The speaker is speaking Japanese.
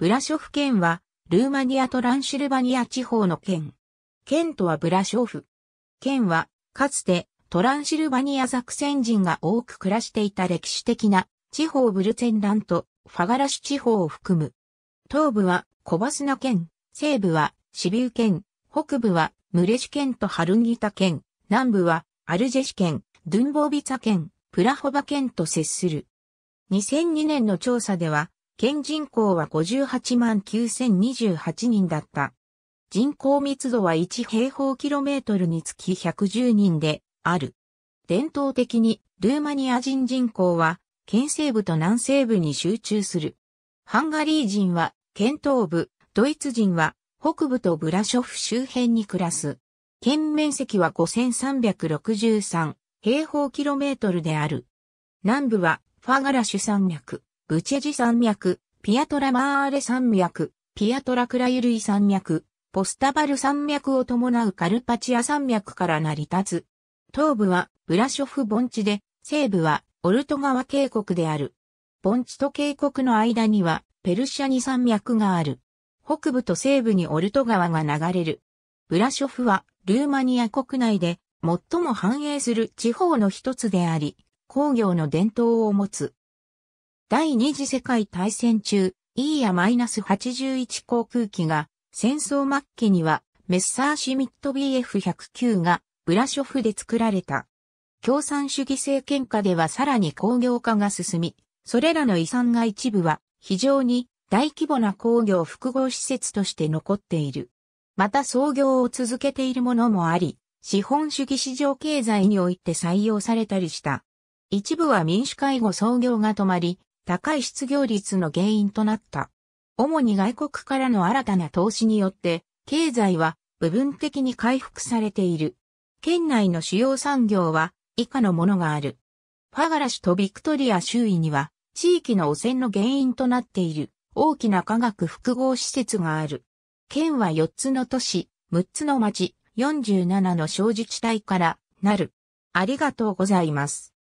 ブラショフ県は、ルーマニアとランシルバニア地方の県。県とはブラショフ。県は、かつて、トランシルバニア作戦人が多く暮らしていた歴史的な、地方ブルツェンランとファガラシュ地方を含む。東部は、コバスナ県、西部は、シビュー県、北部は、ムレシュ県とハルンギタ県、南部は、アルジェシ県、ドゥンボービツァ県、プラホバ県と接する。2002年の調査では、県人口は58万9028人だった。人口密度は1平方キロメートルにつき110人である。伝統的にルーマニア人人口は県西部と南西部に集中する。ハンガリー人は県東部、ドイツ人は北部とブラショフ周辺に暮らす。県面積は5363平方キロメートルである。南部はファガラシュ山脈。ブチェジ山脈、ピアトラマーレ山脈、ピアトラクラユルイ山脈、ポスタバル山脈を伴うカルパチア山脈から成り立つ。東部はブラショフ盆地で、西部はオルト川渓谷である。盆地と渓谷の間にはペルシャニ山脈がある。北部と西部にオルト川が流れる。ブラショフはルーマニア国内で最も繁栄する地方の一つであり、工業の伝統を持つ。第二次世界大戦中、E や -81 航空機が、戦争末期には、メッサーシミット BF109 が、ブラショフで作られた。共産主義政権下ではさらに工業化が進み、それらの遺産が一部は、非常に大規模な工業複合施設として残っている。また創業を続けているものもあり、資本主義市場経済において採用されたりした。一部は民主介護創業が止まり、高い失業率の原因となった。主に外国からの新たな投資によって、経済は部分的に回復されている。県内の主要産業は以下のものがある。ファガラ市とビクトリア周囲には地域の汚染の原因となっている大きな科学複合施設がある。県は4つの都市、6つの町、47の小自治体からなる。ありがとうございます。